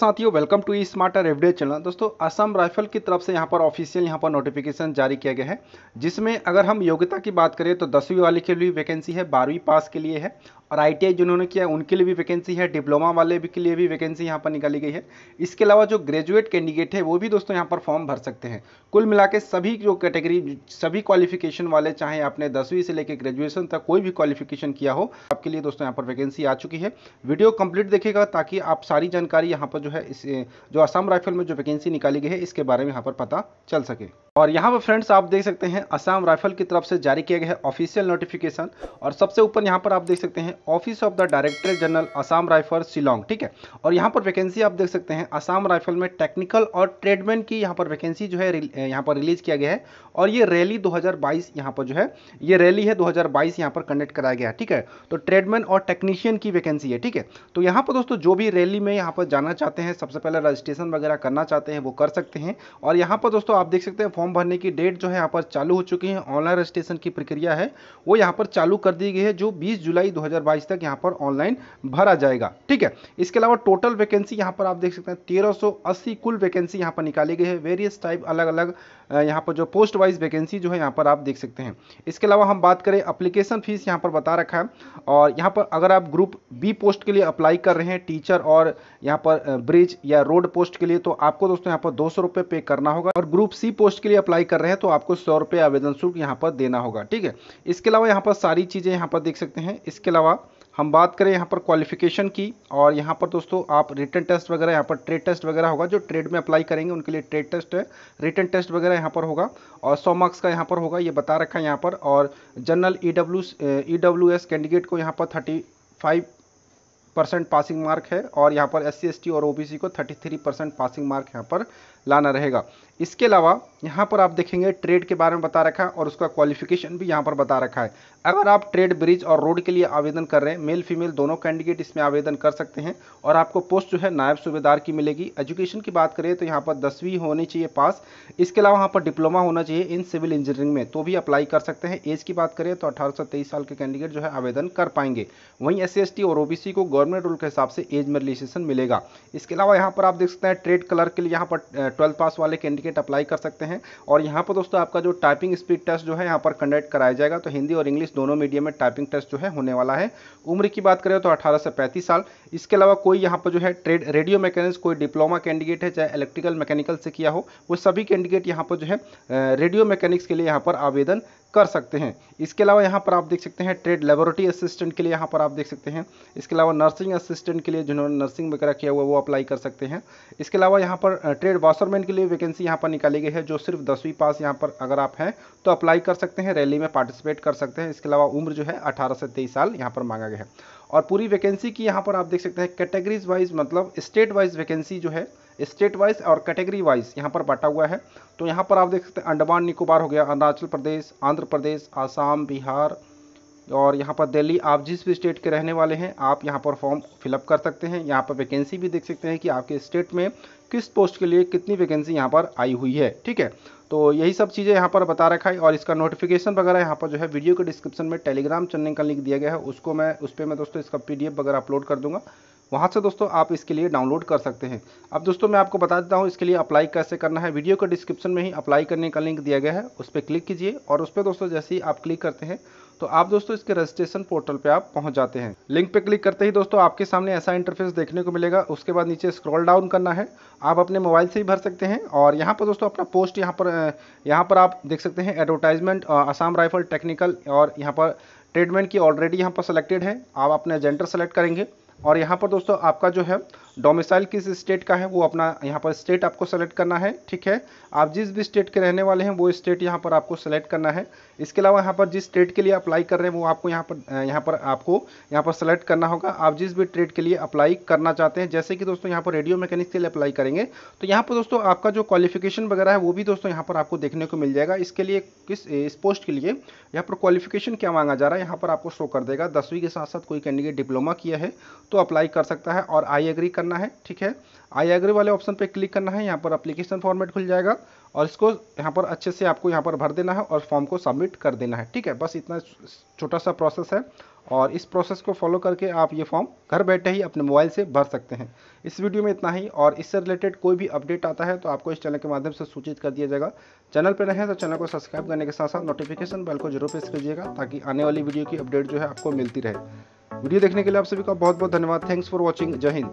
साथियों welcome to smarter everyday channel दोस्तों Assam rifle की तरफ से यहां पर ऑफिशियल यहां पर नोटिफिकेशन जारी किया गया है जिसमें अगर हम योग्यता की बात करें तो दसवीं वाले के लिए वैकेंसी है बारहवीं पास के लिए है और आई जिन्होंने किया है उनके लिए भी वैकेंसी है डिप्लोमा वाले भी के लिए भी वैकेंसी यहाँ पर निकाली गई है इसके अलावा जो ग्रेजुएट कैंडिडेट है वो भी दोस्तों यहाँ पर फॉर्म भर सकते हैं कुल मिला के सभी जो कैटेगरी सभी क्वालिफिकेशन वाले चाहे आपने दसवीं से लेकर ग्रेजुएशन तक कोई भी क्वालिफिकेशन किया हो आपके लिए दोस्तों यहाँ पर वैकेंसी आ चुकी है वीडियो कंप्लीट देखेगा ताकि आप सारी जानकारी यहाँ पर जो है इस जो असम राइफल में जो वैकेंसी निकाली गई है इसके बारे में यहाँ पर पता चल सके और यहाँ पर फ्रेंड्स आप देख सकते हैं असम राइफल की तरफ से जारी किया गया है ऑफिशियल नोटिफिकेशन और सबसे ऊपर यहाँ पर आप देख सकते हैं office of the director general Assam rifle Shillong ठीक है और यहाँ पर वैकेंसी आप देख सकते हैं असम राइफल में टेक्निकल और ट्रेडमैन की यहाँ पर वैकेंसी जो है यहाँ पर रिलीज किया गया है और ये रैली 2022 हजार यहाँ पर जो है ये रैली है 2022 हजार यहाँ पर कंडक्ट कराया गया है ठीक है तो ट्रेडमैन और टेक्नीशियन की वैकेंसी है ठीक है तो यहाँ पर दोस्तों जो भी रैली में यहाँ पर जाना चाहते हैं सबसे पहले रजिस्ट्रेशन वगैरह करना चाहते हैं वो कर सकते हैं और यहाँ पर दोस्तों आप देख सकते हैं फॉर्म भरने की डेट जो है यहाँ पर चालू हो चुकी है ऑनलाइन रजिस्ट्रेशन की प्रक्रिया है वो यहाँ पर चालू कर दी गई है जो बीस जुलाई दो बाईस तक यहाँ पर ऑनलाइन भरा जाएगा ठीक है इसके अलावा टोटल वैकेंसी यहाँ पर आप देख सकते हैं तेरह कुल वैकेंसी यहाँ पर निकाली गई है वेरियस टाइप अलग अलग यहाँ पर जो पोस्ट वाइज वैकेंसी जो है यहाँ पर आप देख सकते हैं इसके अलावा हम बात करें अप्लीकेशन फीस यहाँ पर बता रखा है और यहाँ पर अगर आप ग्रुप बी पोस्ट के लिए अप्लाई कर रहे हैं टीचर और यहाँ पर ब्रिज या रोड पोस्ट के लिए तो आपको दोस्तों यहाँ पर दो सौ पे करना होगा और ग्रुप सी पोस्ट के लिए अप्लाई कर रहे हैं तो आपको सौ रुपये आवेदन शुल्क यहाँ पर देना होगा ठीक है इसके अलावा यहाँ पर सारी चीज़ें यहाँ पर देख सकते हैं इसके अलावा हम बात करें यहाँ पर क्वालिफिकेशन की और यहाँ पर दोस्तों आप रिटर्न टेस्ट वगैरह यहाँ पर ट्रेड टेस्ट वगैरह होगा जो ट्रेड में अप्लाई करेंगे उनके लिए ट्रेड टेस्ट है रिटर्न टेस्ट वगैरह यहाँ पर होगा और सौ मार्क्स का यहाँ पर होगा ये बता रखा है यहाँ पर और general E W S candidate को यहाँ पर thirty five percent passing mark है और यहाँ पर एस सी और ओबीसी को thirty three percent passing mark यहाँ पर लाना रहेगा इसके अलावा यहाँ पर आप देखेंगे ट्रेड के बारे में बता रखा है और उसका क्वालिफिकेशन भी यहाँ पर बता रखा है अगर आप ट्रेड ब्रिज और रोड के लिए आवेदन कर रहे हैं मेल फीमेल दोनों कैंडिडेट इसमें आवेदन कर सकते हैं और आपको पोस्ट जो है नायब सूबेदार की मिलेगी एजुकेशन की बात करें तो यहाँ पर दसवीं होनी चाहिए पास इसके अलावा यहाँ पर डिप्लोमा होना चाहिए इन सिविल इंजीनियरिंग में तो भी अप्लाई कर सकते हैं एज की बात करें तो अठारह साल के कैंडिडेट जो है आवेदन कर पाएंगे वहीं एस सी और ओ को गवर्नमेंट रूल के हिसाब से एज में रिलेशन मिलेगा इसके अलावा यहाँ पर आप देख सकते हैं ट्रेड क्लर्क के लिए यहाँ पर ट्वेल्थ पास वाले कैंडिडेट अप्लाई कर सकते हैं और यहाँ पर दोस्तों आपका जो टाइपिंग स्पीड टेस्ट जो है यहाँ पर कंडक्ट कराया जाएगा तो हिंदी और इंग्लिश दोनों मीडियम में टाइपिंग टेस्ट जो है होने वाला है उम्र की बात करें तो अठारह से पैंतीस साल इसके अलावा कोई यहाँ पर जो है ट्रेड रेडियो मैकेनिक्स कोई डिप्लोमा कैंडिडेट है चाहे इलेक्ट्रिकल मैकेनिकल से किया हो वो सभी कैंडिडेट यहाँ पर जो है रेडियो मैकेनिक्स के लिए यहाँ पर आवेदन कर सकते हैं इसके अलावा यहाँ पर आप देख सकते हैं ट्रेड लेबोरेटरी असिस्टेंट के लिए यहाँ पर आप देख सकते हैं इसके अलावा नर्सिंग असिस्टेंट के लिए जिन्होंने नर्सिंग वगैरह किया हुआ वो अप्लाई कर सकते हैं इसके अलावा यहाँ पर ट्रेड वॉशरमैन के लिए वैकेंसी यहाँ पर निकाली गई है जो सिर्फ दसवीं पास यहाँ पर अगर आप हैं तो अप्लाई कर सकते हैं रैली में पार्टिसिपेट कर सकते हैं इसके अलावा उम्र जो है अठारह से तेईस साल यहाँ पर मांगा गया है और पूरी वैकेंसी की यहाँ पर आप देख सकते हैं कैटेगरीज वाइज मतलब स्टेट वाइज वैकेंसी जो है स्टेट वाइज और कैटेगरी वाइज यहाँ पर बांटा हुआ है तो यहाँ पर आप देख सकते हैं अंडमान निकोबार हो गया अरुणाचल प्रदेश आंध्र प्रदेश आसाम बिहार और यहाँ पर दिल्ली आप जिस भी स्टेट के रहने वाले हैं आप यहाँ पर फॉर्म फिलअप कर सकते हैं यहाँ पर वैकेंसी भी देख सकते हैं कि आपके स्टेट में किस पोस्ट के लिए कितनी वैकेंसी यहाँ पर आई हुई है ठीक है तो यही सब चीज़ें यहाँ पर बता रखा है और इसका नोटिफिकेशन वगैरह यहाँ पर जो है वीडियो के डिस्क्रिप्शन में टेलीग्राम चैनल का लिंक दिया गया है उसको मैं उस पर मैं दोस्तों इसका पी वगैरह अपलोड कर दूँगा वहाँ से दोस्तों आप इसके लिए डाउनलोड कर सकते हैं अब दोस्तों मैं आपको बता देता हूँ इसके लिए अप्लाई कैसे करना है वीडियो के डिस्क्रिप्शन में ही अप्लाई करने का लिंक दिया गया है उस पर क्लिक कीजिए और उस पर दोस्तों जैसे ही आप क्लिक करते हैं तो आप दोस्तों इसके रजिस्ट्रेशन पोर्टल पे आप पहुंच जाते हैं लिंक पे क्लिक करते ही दोस्तों आपके सामने ऐसा इंटरफेस देखने को मिलेगा उसके बाद नीचे स्क्रॉल डाउन करना है आप अपने मोबाइल से ही भर सकते हैं और यहाँ पर दोस्तों अपना पोस्ट यहाँ पर यहाँ पर आप देख सकते हैं एडवर्टाइजमेंट आसाम राइफल टेक्निकल और यहाँ पर ट्रेडमेंट की ऑलरेडी यहाँ पर सेलेक्टेड है आप अपने जेंडर सेलेक्ट करेंगे और यहाँ पर दोस्तों आपका जो है डोमिसाइल किस स्टेट का है वो अपना यहाँ पर स्टेट आपको सेलेक्ट करना है ठीक है आप जिस भी स्टेट के रहने वाले हैं वो स्टेट यहाँ पर आपको सेलेक्ट करना है इसके अलावा यहाँ पर जिस स्टेट के लिए अप्लाई कर रहे हैं वो आपको यहाँ पर यहाँ पर आपको यहाँ पर सेलेक्ट करना होगा आप जिस भी ट्रेड के लिए अप्लाई करना चाहते हैं जैसे कि दोस्तों यहाँ पर रेडियो मैकेनिक्स के लिए अप्लाई करेंगे तो यहाँ पर दोस्तों आपका जो क्वालिफिकेशन वगैरह है वो भी दोस्तों यहाँ पर आपको देखने को मिल जाएगा इसके लिए किस इस पोस्ट के लिए यहाँ पर क्वालिफिकेशन क्या मांगा जा रहा है यहाँ पर आपको शो कर देगा दसवीं के साथ साथ कोई कैंडिडेट डिप्लोमा किया है तो अप्लाई कर सकता है और आई एग्री करना करना है ठीक है आई एग्री वाले ऑप्शन पे क्लिक करना है यहाँ पर अप्लीकेशन फॉर्मेट खुल जाएगा और इसको यहाँ पर अच्छे से आपको यहाँ पर भर देना है और फॉर्म को सबमिट कर देना है ठीक है बस इतना छोटा सा प्रोसेस है और इस प्रोसेस को फॉलो करके आप ये फॉर्म घर बैठे ही अपने मोबाइल से भर सकते हैं इस वीडियो में इतना ही और इससे रिलेटेड कोई भी अपडेट आता है तो आपको इस चैनल के माध्यम से सूचित कर दिया जाएगा चैनल पर रहें तो चैनल को सब्सक्राइब करने के साथ साथ नोटिफिकेशन बेल को जरूर प्रेस कीजिएगा ताकि आने वाली वीडियो की अपडेट जो है आपको मिलती रहे वीडियो देखने के लिए आप सभी का बहुत बहुत धन्यवाद थैंक्स फॉर वॉचिंग जय हिंद